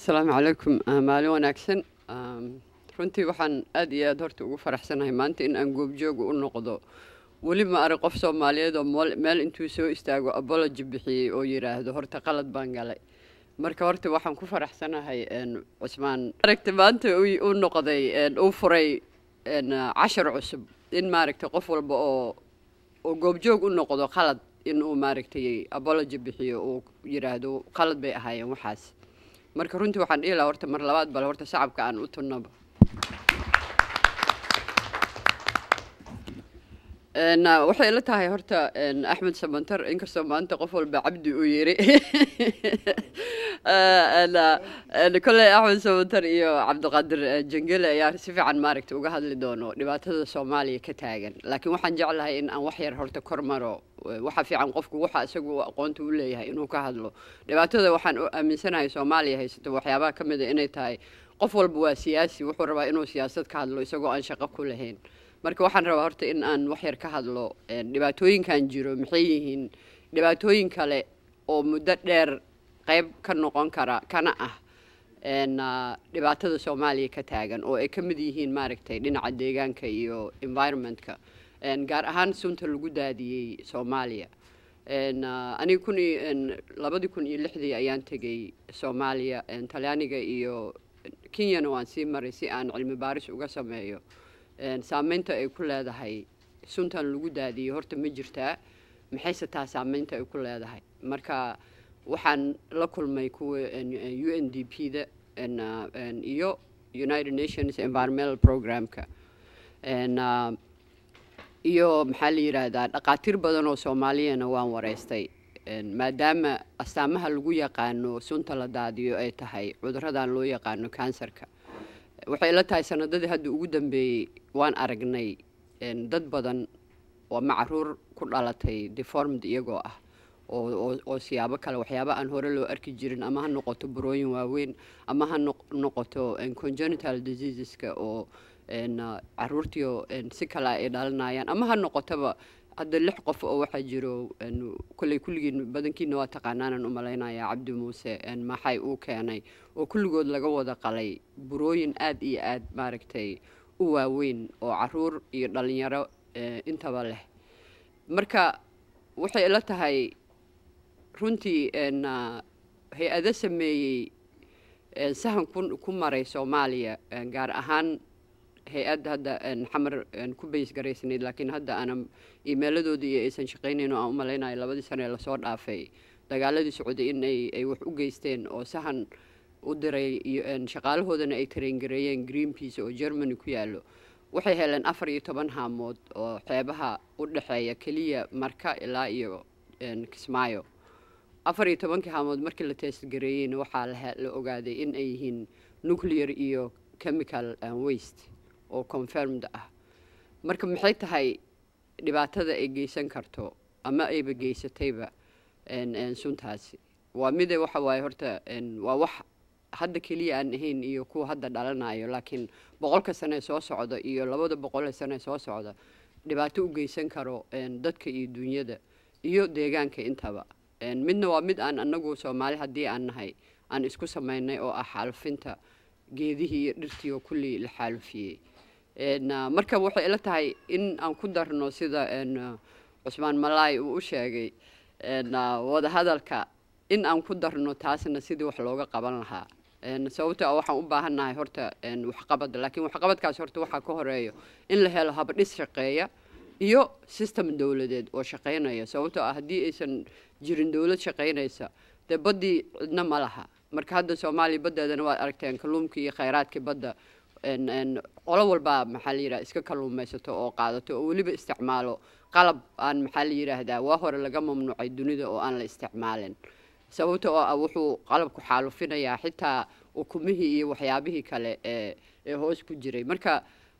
asalaamu calaykum uh, maali wanaagsan um, runtii waxaan aad iyo aad horta ugu faraxsanahay maanta in aan goobjooga u noqdo weli ma arag qof soomaaliyeed oo meel intuu soo istaago abology bixiyey oo yidhaahdo horta qalad baan galay marka horta waxaan ku faraxsanahay cusmaan maaragta maanta u noqday uu furay cashar cusub in maaragta qof walba oo oo goobjoog u noqdo qalad inuu maaragtay abology bixiyo uu yidhaahdo qalad bay ahaayeen waxaas marka runtii waxaan dhihi lahaa horta mar labaad bal horta shacabka aan u tunaba Eh, waxay la tahay horta axmed samantar inkastoo maanta qof walba cabdi uu yiri eh, eh, kolley axmed samantar iyo cabdiqaadir jengele ayaa si fiican maaragta uga hadli doono dhibaatada soomaaliya ka taagan laakiin waxaan jeclahay in aan wax yar horta kor maro waxaa fiican qofku waxa isagu aqoonta u leeyahay inuu ka hadlo dhibaatada waxaan aaminsanahay soomaaliya haysato waxyaabaha ka mida inay tahay qof walba waa siyaasi wuxuu rabaa inuu siyaasad ka hadlo isagoo aan shaqo ku lahayn marka waxaan rabaa horta in aan waxyar ka hadlo dhibaatooyinkan jiro maxay yihiin dhibaatooyin kale oo muddo dheer qayb ka noqon kara kana ah, ah dhibaatada soomaaliya ka taagan oo ay ka mid yihiin maaragtay dhinaca deegaanka iyo environmentka gaar ahaan sunta lagu daadiyey soomaaliya ah, aniga kun labadii kun iyo lixdii ayaan tegay soomaaliya talyaaniga iyo kenyana waan sii maray si aan cilmi baaris uga sameeyo saameynta ay ku leedahay suntan lagu daadiyey horta ma jirtaa maxayse taa saameynta ay ku leedahay marka waxaan la kulmay kuwa u n d p da iyo united nations environmental programka iyo maxaa la yidhaahdaa dhaqaatiir badan oo soomaaliyana waan wareystay maadaama astaamaha lagu yaqaano sunta la daadiyo ay tahay cuduradan loo yaqaano kansarka waxay la tahay sanadadii hadda ugu dambeeyey waan aragnay dad badan oo macruur ku dhalatay deformed iyagoo ah oo oo oo siyaabo kale waxyaaba aan hore loo arki jirin ama ha noqoto burooyin waaweyn ama ha noqoto congenital diseaseska oo ah, caruurtiio si kale ay dhalanayaan ama ha noqotaba hadda lix qof oo waxaa jiro koley kulligiin badankiina waa taqaanaanan u malaynayaa cabdi muuse maxay uu keenay oo kulligood laga wada qalay burooyin aada iyo aad maaragtay u waaweyn oo caruur iyo dhallinyaro intaba leh marka waxay ila tahay runtii hay-ado sameeyey sahan ku maray soomaaliya gaar ahaan hay-ad hadda xamar ku bays laakiin hadda aanan iimeeladoodii aysan shaqaynayn oo aan u malaynayo labadii sano lasoo dhaafay dagaaladii socday in ay wax u geysteen oo sahan u diray shaqaalahoodana ay tareengareeyeen green greenpeace oo germany ku yaalo waxay heleen afar iyo toban haamood oo xeebaha u dhexeeya keliya marka ilaa iyo kismaayo afar iyo tobankii haamood markii la teestgareeyeyna waxaa la ogaaday in ay yihiin nuclear iyo chemical waste oo confirmed ah marka maxay tahay dhibaatada ay geysan karto ama ayba geysatayba suntaasi waa mide waxa waaye horta waa wax hadda keliya aan ahayn iyo kuwa hadda dhalanayo laakiin boqolka sane soo socda iyo labada boqole sane soo socda dhibaato u geysan karo dadka iyo dunyada iyo deegaanka intaba midna waa mid aan anagu soomaali haddii aan nahay aan isku samaynay oo ah xaalufinta geedihii iyo dhirtii oo kullii la xaalufiyey Eh, marka waxay ila tahay in aan ku darno sida eh, cusmaan malaay uu u sheegay eh, wadahadalka in aan ku darno taasna sidii wax looga qaban lahaa sababto ah waxaan u baahannahay horta waxqabad laakiin waxqabadkaas horta waxaa ka horeeyo in la helo habdhis shaqeeya iyo system dowladeed oo shaqaynaya sababtoo ah haddii aysan jirin dowlad shaqaynaysa dee baddii cidna ma laha marka hadda soomaaliya baddeedana waad aragteen kalluumkii iyo khayraadkii badda colo walba maxaa la yidhaha iska kalluumaysato oo qaadato oo weliba isticmaalo qalab aan maxaa la yidhaahdaa waa hore laga mamnuucay dunida oo aan la isticmaalin sababta oo ah wuxuu qalabku xaalufinayaa xitaa ukumihii iyo waxyaabihii kale ee ee hoos ku jiray marka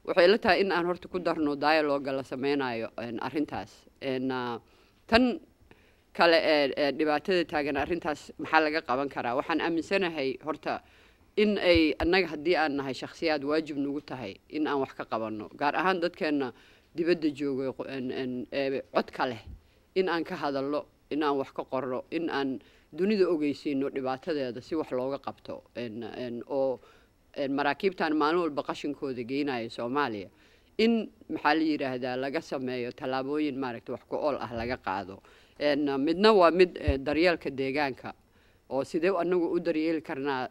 waxay la tahay in aan horta ku darno dialoga la sameynayo arrintaas ah, tan kale ee dhibaatada taagan arintaas maxaa laga qaban karaa waxaan aaminsanahay horta in ay annaga haddii aan nahay shakhsiyaad waajib nagu tahay in aan wax ka qabanno gaar ahaan dadkeenna dibadda joogo ee codka leh in aan ka hadalno in aan wax ka qorno in aan dunida ogeysiino dhibaatadeeda si wax looga qabto oo maraakiibtan maalin walba qashinkooda geynaya soomaaliya in maxaa la yidhaahdaa laga sameeyo tallaabooyin maaragta wax ku ool ah laga qaado midna waa mid eh, daryeelka deegaanka oo sidee anagu u daryeeli karnaa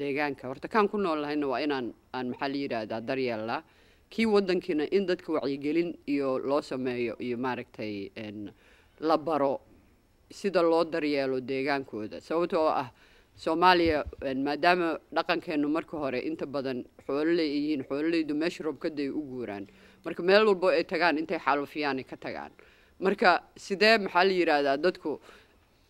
deegaanka horta kaan ku nool lahayna waa inaan aan maxaa la yidhaahdaa daryeelnaa kii waddankiina in dadka wacyigelin iyo loo sameeyo iyo maaragtay la baro sida loo daryeelo deegaankooda sababtoo ah soomaaliya maadaama dhaqankeennu marka hore inta badan xoololey ay yihiin xoololeydu meesha robkaday u guuraan marka meel walbo ay tagaan intay xaalufyaanay ka tagaan marka sidee maxaa la yidhaahdaa dadku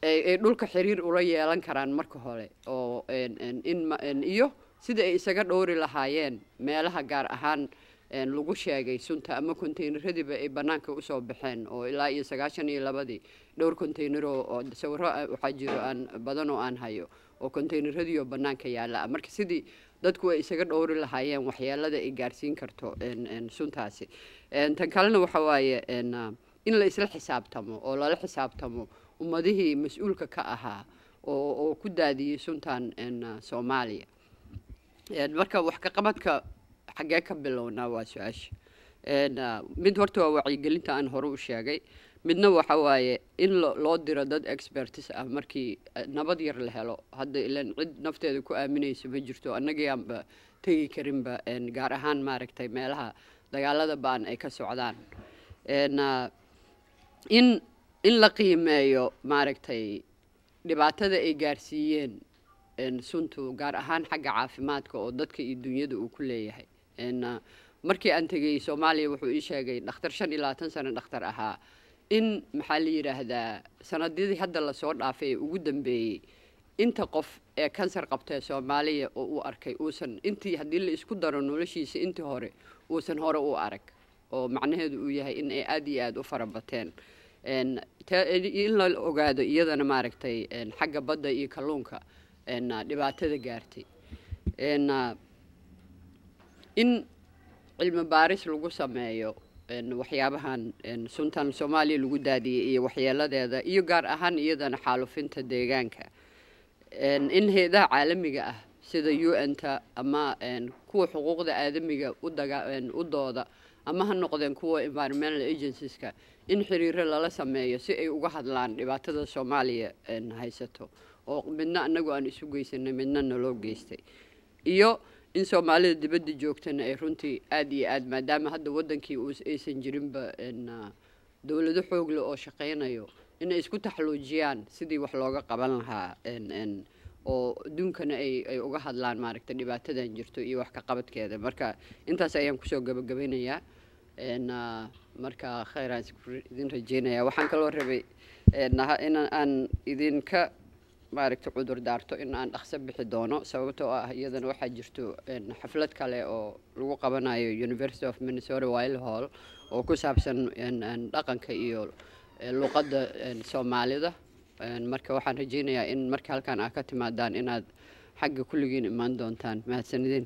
ay dhulka xiriir ula yeelan karaan marka hore oo in iyo sida ay isaga dhowri lahaayeen meelaha gaar ahaan lagu sheegay sunta ama conteyneradiiba ay banaanka usoo baxeen oo ilaa iyo sagaashan iyo labadii dhowr conteyneroo sawiro ah, waxaa jiro aan badan oo aan hayo oo conteyneradiioo banaanka yaala marka sidii dadku ay isaga dhowri lahaayeen waxyeelada ay gaarsiin karto suntaasi tan kalena waxa waaye ah, in la isla xisaabtamo oo lala xisaabtamo ummadihii mas-uulka ka ahaa oo ku daadiyey suntan ah, soomaaliya marka wax kaqabadka xaggee ka bilownaa waa su-aasha ah, mid horta waa wacyigelinta aan hore u sheegay midna waxa waaye in loo diro dad expertis ah markii eh, nabad yar la helo hadda ilan cid nafteeda ku aaminaysa ma jirto annagii tegi karinba gaar ahaan maaragtay meelaha dagaalada ba-an ay ka socdaan ah, in in la qiimeeyo maaragtay dhibaatada ay gaarsiiyeen suntu gaar ahaan xagga caafimaadka oo dadka iyo dunyada uu ku leeyahay ah, markii aan tegey soomaaliya wuxuu ii sheegay dhakhtar shan iyo labaatan sano dhakhtar ahaa in maxaa la yidhaahdaa sanadyadii hadda lasoo dhaafay ee ugu dambeeyey inta qof ee kansar qabtae soomaaliya oo uu arkay uusan intii haddii la isku daro noloshiisa intii hore uusan hore u arag oo macnaheedu uu yahay in ay aada iyo aada u farabateen in la ogaado iyadana maaragtay xagga badda iyo kalluunka ah, dhibaatada gaartay ah, in cilmi baaris lagu sameeyo waxyaabahan suntan soomaaliya lagu daadiyey iyo waxyeeladeeda iyo gaar ahaan iyadana xaalufinta deegaanka in heedaha caalamiga ah sida u n-ta ama kuwa xuquuqda aadamiga u dooda ama ha noqdeen kuwa environmental agencieska in xiriiro lala sameeyo si ay uga hadlaan dhibaatada soomaaliya haysato oo midna anagu aan isu geysanay midna naloo geystay iyo in soomaalida dibadda joogtana ay runtii aada iyo aad maadaama hadda waddankii aysan jirinba dowlado xoogle oo shaqaynayo inay isku taxluujiyaan sidii wax looga qaban lahaa oo aduunkana ay ay uga hadlaan maaragta dhibaatadan jirto iyo wax ka qabadkeeda marka intaas ayaan kusoo n ah, marka kheyran idin rajeynaya waxaan kaloo rabay in aan idinka maaragta cudur daarto in aan dhaqso bixi doono sababtoo ah iyadana waxaa jirto xaflad kale oo lagu qabanayo university of minnesota wild hall oo ku saabsan dhaqanka iyo eh, luqadda soomaalida marka waxaan rajeynayaa in marka halkaan aa ka timaadaan inaad xagga kulligiin imaan doontaan mahadsanideen